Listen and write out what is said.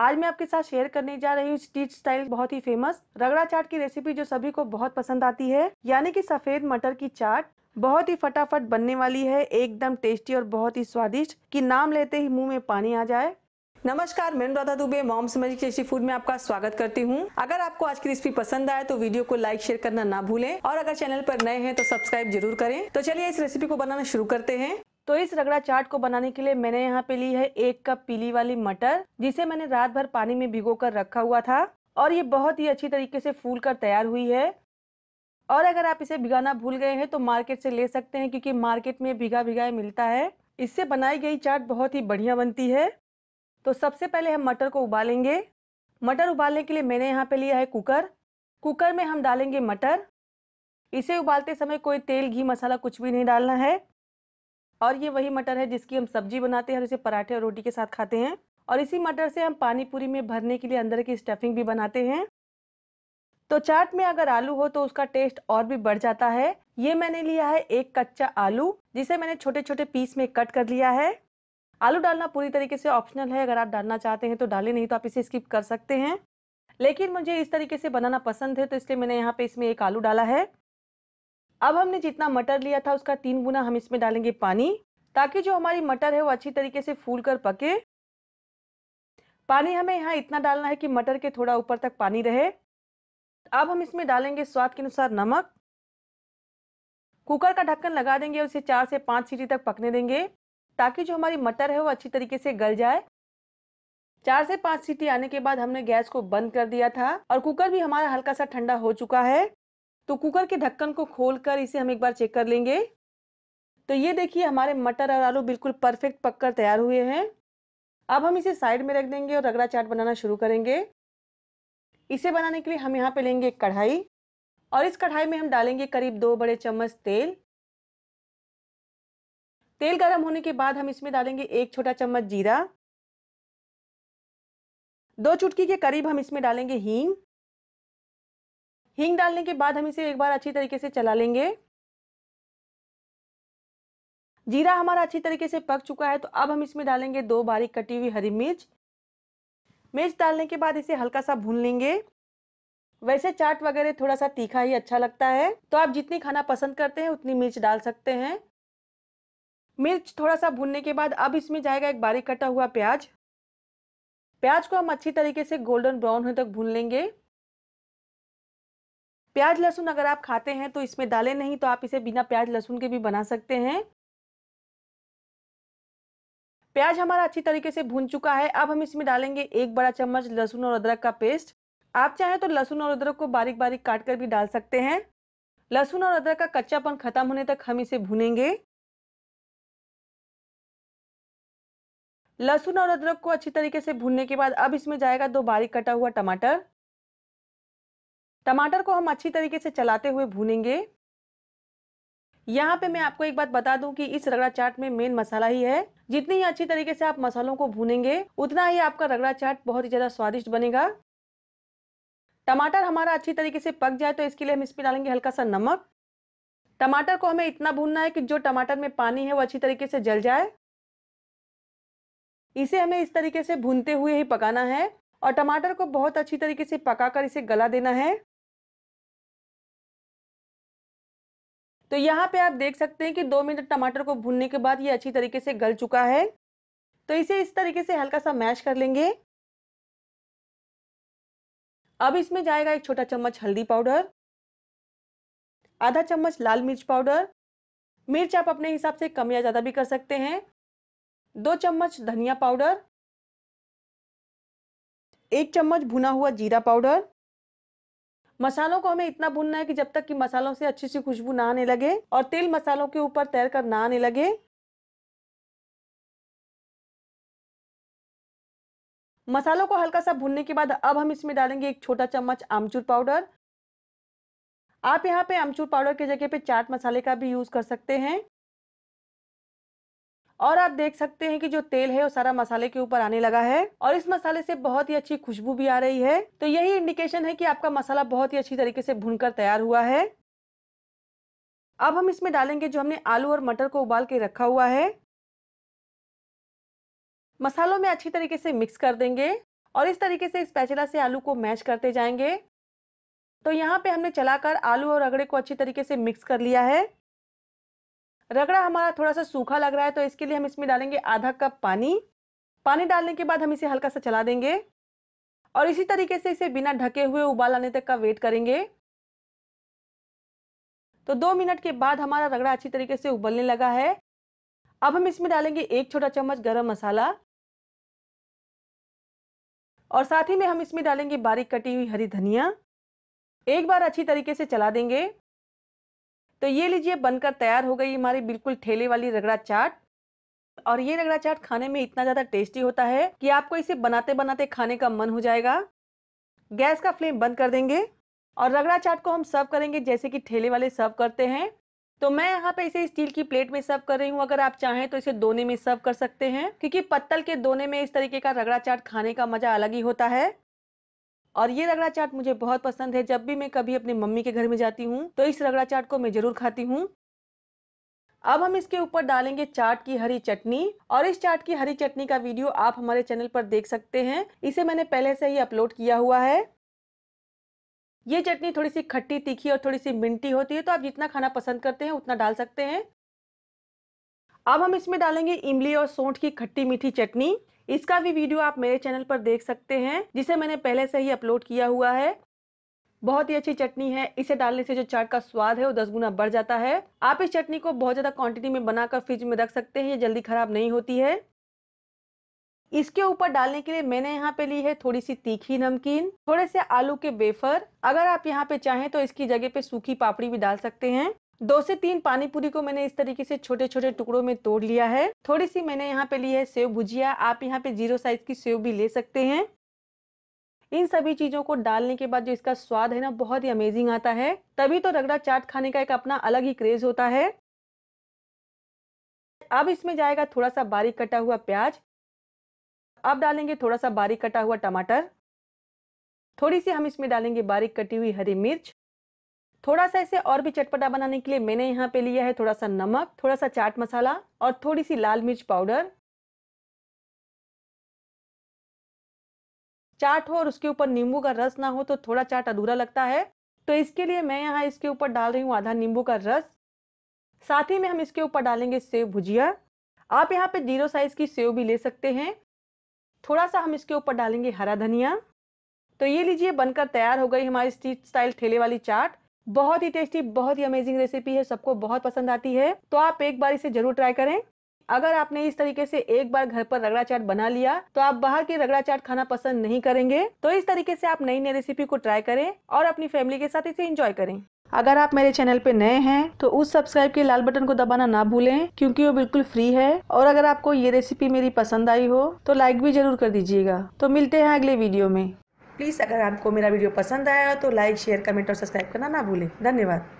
आज मैं आपके साथ शेयर करने जा रही हूँ स्टीच स्टाइल बहुत ही फेमस रगड़ा चाट की रेसिपी जो सभी को बहुत पसंद आती है यानी कि सफेद मटर की चाट बहुत ही फटाफट बनने वाली है एकदम टेस्टी और बहुत ही स्वादिष्ट कि नाम लेते ही मुंह में पानी आ जाए नमस्कार मैं Radha Dubey moms magic tasty food में आपका स्वागत करती हूँ अगर आपको आज की रेसिपी पसंद आए तो वीडियो को लाइक शेयर करना ना भूलें और अगर चैनल पर नए हैं तो सब्सक्राइब जरूर करें तो चलिए इस रेसिपी को बनाना शुरू करते हैं तो इस रगड़ा चाट को बनाने के लिए मैंने यहाँ पे ली है एक कप पीली वाली मटर जिसे मैंने रात भर पानी में भिगो कर रखा हुआ था और ये बहुत ही अच्छी तरीके से फूल कर तैयार हुई है और अगर आप इसे भिगाना भूल गए हैं तो मार्केट से ले सकते हैं क्योंकि मार्केट में भिगा भिगाए मिलता है इससे बनाई गई चाट बहुत ही बढ़िया बनती है तो सबसे पहले हम मटर को उबालेंगे मटर उबालने के लिए मैंने यहाँ पे लिया है कुकर कुकर में हम डालेंगे मटर इसे उबालते समय कोई तेल घी मसाला कुछ भी नहीं डालना है और ये वही मटर है जिसकी हम सब्जी बनाते हैं और इसे पराठे और रोटी के साथ खाते हैं और इसी मटर से हम पानी पूरी में भरने के लिए अंदर की स्टफिंग भी बनाते हैं तो चाट में अगर आलू हो तो उसका टेस्ट और भी बढ़ जाता है ये मैंने लिया है एक कच्चा आलू जिसे मैंने छोटे छोटे पीस में कट कर लिया है आलू डालना पूरी तरीके से ऑप्शनल है अगर आप डालना चाहते हैं तो डालें नहीं तो आप इसे स्किप कर सकते हैं लेकिन मुझे इस तरीके से बनाना पसंद है तो इसलिए मैंने यहाँ पे इसमें एक आलू डाला है अब हमने जितना मटर लिया था उसका तीन गुना हम इसमें डालेंगे पानी ताकि जो हमारी मटर है वो अच्छी तरीके से फूल कर पके पानी हमें यहाँ इतना डालना है कि मटर के थोड़ा ऊपर तक पानी रहे अब हम इसमें डालेंगे स्वाद के अनुसार नमक कुकर का ढक्कन लगा देंगे और इसे चार से पाँच सीटी तक पकने देंगे ताकि जो हमारी मटर है वो अच्छी तरीके से गल जाए चार से पाँच सीटी आने के बाद हमने गैस को बंद कर दिया था और कुकर भी हमारा हल्का सा ठंडा हो चुका है तो कुकर के ढक्कन को खोलकर इसे हम एक बार चेक कर लेंगे तो ये देखिए हमारे मटर और आलू बिल्कुल परफेक्ट पककर तैयार हुए हैं अब हम इसे साइड में रख देंगे और रगड़ा चाट बनाना शुरू करेंगे इसे बनाने के लिए हम यहाँ पे लेंगे एक कढ़ाई और इस कढ़ाई में हम डालेंगे करीब दो बड़े चम्मच तेल तेल गर्म होने के बाद हम इसमें डालेंगे एक छोटा चम्मच जीरा दो चुटकी के करीब हम इसमें डालेंगे हींग हींग डालने के बाद हम इसे एक बार अच्छी तरीके से चला लेंगे जीरा हमारा अच्छी तरीके से पक चुका है तो अब हम इसमें डालेंगे दो बारीक कटी हुई हरी मिर्च मिर्च डालने के बाद इसे हल्का सा भून लेंगे वैसे चाट वगैरह थोड़ा सा तीखा ही अच्छा लगता है तो आप जितनी खाना पसंद करते हैं उतनी मिर्च डाल सकते हैं मिर्च थोड़ा सा भूनने के बाद अब इसमें जाएगा एक बारीक कटा हुआ प्याज प्याज को हम अच्छी तरीके से गोल्डन ब्राउन होने तक भून लेंगे प्याज लहसुन अगर आप खाते हैं तो इसमें डालें नहीं तो आप इसे बिना प्याज लहसुन के भी बना सकते हैं प्याज हमारा अच्छी तरीके से भून चुका है अब हम इसमें डालेंगे एक बड़ा चम्मच लहसुन और अदरक का पेस्ट आप चाहें तो लहसुन और अदरक को बारीक बारीक काट कर भी डाल सकते हैं लहसुन और अदरक का कच्चापन खत्म होने तक हम इसे भुनेंगे लहसुन और अदरक को अच्छी तरीके से भूनने के बाद अब इसमें जाएगा दो बारीक कटा हुआ टमाटर टमाटर को हम अच्छी तरीके से चलाते हुए भूनेंगे यहाँ पे मैं आपको एक बात बता दूं कि इस रगड़ा चाट में मेन मसाला ही है जितनी ही अच्छी तरीके से आप मसालों को भूनेंगे उतना ही आपका रगड़ा चाट बहुत ही ज़्यादा स्वादिष्ट बनेगा टमाटर हमारा अच्छी तरीके से पक जाए तो इसके लिए हम इसमें डालेंगे हल्का सा नमक टमाटर को हमें इतना भूनना है कि जो टमाटर में पानी है वो अच्छी तरीके से जल जाए इसे हमें इस तरीके से भूनते हुए ही पकाना है और टमाटर को बहुत अच्छी तरीके से पकाकर इसे गला देना है तो यहाँ पे आप देख सकते हैं कि दो मिनट टमाटर को भूनने के बाद ये अच्छी तरीके से गल चुका है तो इसे इस तरीके से हल्का सा मैश कर लेंगे अब इसमें जाएगा एक छोटा चम्मच हल्दी पाउडर आधा चम्मच लाल मिर्च पाउडर मिर्च आप अपने हिसाब से कम या ज़्यादा भी कर सकते हैं दो चम्मच धनिया पाउडर एक चम्मच भुना हुआ जीरा पाउडर मसालों को हमें इतना भूनना है कि जब तक कि मसालों से अच्छी सी खुशबू ना आने लगे और तेल मसालों के ऊपर तैर कर ना आने लगे मसालों को हल्का सा भुनने के बाद अब हम इसमें डालेंगे एक छोटा चम्मच आमचूर पाउडर आप यहाँ पे आमचूर पाउडर की जगह पे चाट मसाले का भी यूज कर सकते हैं और आप देख सकते हैं कि जो तेल है वो सारा मसाले के ऊपर आने लगा है और इस मसाले से बहुत ही अच्छी खुशबू भी आ रही है तो यही इंडिकेशन है कि आपका मसाला बहुत ही अच्छी तरीके से भूनकर तैयार हुआ है अब हम इसमें डालेंगे जो हमने आलू और मटर को उबाल के रखा हुआ है मसालों में अच्छी तरीके से मिक्स कर देंगे और इस तरीके से इस पैचला से आलू को मैश करते जाएंगे तो यहाँ पे हमने चलाकर आलू और रगड़े को अच्छी तरीके से मिक्स कर लिया है रगड़ा हमारा थोड़ा सा सूखा लग रहा है तो इसके लिए हम इसमें डालेंगे आधा कप पानी पानी डालने के बाद हम इसे हल्का सा चला देंगे और इसी तरीके से इसे बिना ढके हुए उबाल आने तक का वेट करेंगे तो दो मिनट के बाद हमारा रगड़ा अच्छी तरीके से उबलने लगा है अब हम इसमें डालेंगे एक छोटा चम्मच गरम मसाला और साथ ही में हम इसमें डालेंगे बारीक कटी हुई हरी धनिया एक बार अच्छी तरीके से चला देंगे तो ये लीजिए बनकर तैयार हो गई हमारी बिल्कुल ठेले वाली रगड़ा चाट और ये रगड़ा चाट खाने में इतना ज़्यादा टेस्टी होता है कि आपको इसे बनाते बनाते खाने का मन हो जाएगा गैस का फ्लेम बंद कर देंगे और रगड़ा चाट को हम सर्व करेंगे जैसे कि ठेले वाले सर्व करते हैं तो मैं यहाँ पे इसे स्टील की प्लेट में सर्व कर रही हूँ अगर आप चाहें तो इसे दोने में सर्व कर सकते हैं क्योंकि पत्तल के दोने में इस तरीके का रगड़ा चाट खाने का मजा अलग ही होता है और ये रगड़ा चाट मुझे बहुत पसंद है जब भी मैं कभी अपनी मम्मी के घर में जाती हूँ तो इस रगड़ा चाट को मैं जरूर खाती हूँ अब हम इसके ऊपर डालेंगे चाट की हरी चटनी और इस चाट की हरी चटनी का वीडियो आप हमारे चैनल पर देख सकते हैं इसे मैंने पहले से ही अपलोड किया हुआ है ये चटनी थोड़ी सी खट्टी तीखी और थोड़ी सी मिंटी होती है तो आप जितना खाना पसंद करते हैं उतना डाल सकते हैं अब हम इसमें डालेंगे इमली और सौंठ की खट्टी मीठी चटनी इसका भी वीडियो आप मेरे चैनल पर देख सकते हैं जिसे मैंने पहले से ही अपलोड किया हुआ है बहुत ही अच्छी चटनी है इसे डालने से जो चाट का स्वाद है वो दस गुना बढ़ जाता है आप इस चटनी को बहुत ज़्यादा क्वांटिटी में बनाकर फ्रिज में रख सकते हैं ये जल्दी खराब नहीं होती है इसके ऊपर डालने के लिए मैंने यहाँ पे ली है थोड़ी सी तीखी नमकीन थोड़े से आलू के बेफर अगर आप यहाँ पे चाहें तो इसकी जगह पे सूखी पापड़ी भी डाल सकते हैं दो से तीन पानी पूरी को मैंने इस तरीके से छोटे छोटे टुकड़ों में तोड़ लिया है थोड़ी सी मैंने यहाँ पे ली है सेव भुजिया आप यहाँ पे जीरो साइज की सेव भी ले सकते हैं इन सभी चीज़ों को डालने के बाद जो इसका स्वाद है ना बहुत ही अमेजिंग आता है तभी तो रगड़ा चाट खाने का एक अपना अलग ही क्रेज होता है अब इसमें जाएगा थोड़ा सा बारीक कटा हुआ प्याज अब डालेंगे थोड़ा सा बारीक कटा हुआ टमाटर थोड़ी सी हम इसमें डालेंगे बारीक कटी हुई हरी मिर्च थोड़ा सा इसे और भी चटपटा बनाने के लिए मैंने यहाँ पे लिया है थोड़ा सा नमक थोड़ा सा चाट मसाला और थोड़ी सी लाल मिर्च पाउडर चाट हो और उसके ऊपर नींबू का रस ना हो तो थोड़ा चाट अधूरा लगता है तो इसके लिए मैं यहाँ इसके ऊपर डाल रही हूँ आधा नींबू का रस साथ ही में हम इसके ऊपर डालेंगे सेव भुजिया आप यहाँ पे जीरो साइज की सेव भी ले सकते हैं थोड़ा सा हम इसके ऊपर डालेंगे हरा धनिया तो ये लीजिए बनकर तैयार हो गई हमारी स्ट्रीट स्टाइल ठेले वाली चाट बहुत ही टेस्टी बहुत ही अमेजिंग रेसिपी है सबको बहुत पसंद आती है तो आप एक बार इसे जरूर ट्राई करें अगर आपने इस तरीके से एक बार घर पर रगड़ा चाट बना लिया तो आप बाहर के रगड़ा चाट खाना पसंद नहीं करेंगे तो इस तरीके से आप नई नई रेसिपी को ट्राई करें और अपनी फैमिली के साथ इसे इंजॉय करें अगर आप मेरे चैनल पे नए हैं तो उस सब्सक्राइब के लाल बटन को दबाना ना भूलें क्योंकि वो बिल्कुल फ्री है और अगर आपको ये रेसिपी मेरी पसंद आई हो तो लाइक भी जरूर कर दीजिएगा तो मिलते हैं अगले वीडियो में प्लीज़ अगर आपको मेरा वीडियो पसंद आया तो लाइक शेयर कमेंट और सब्सक्राइब करना ना भूलें धन्यवाद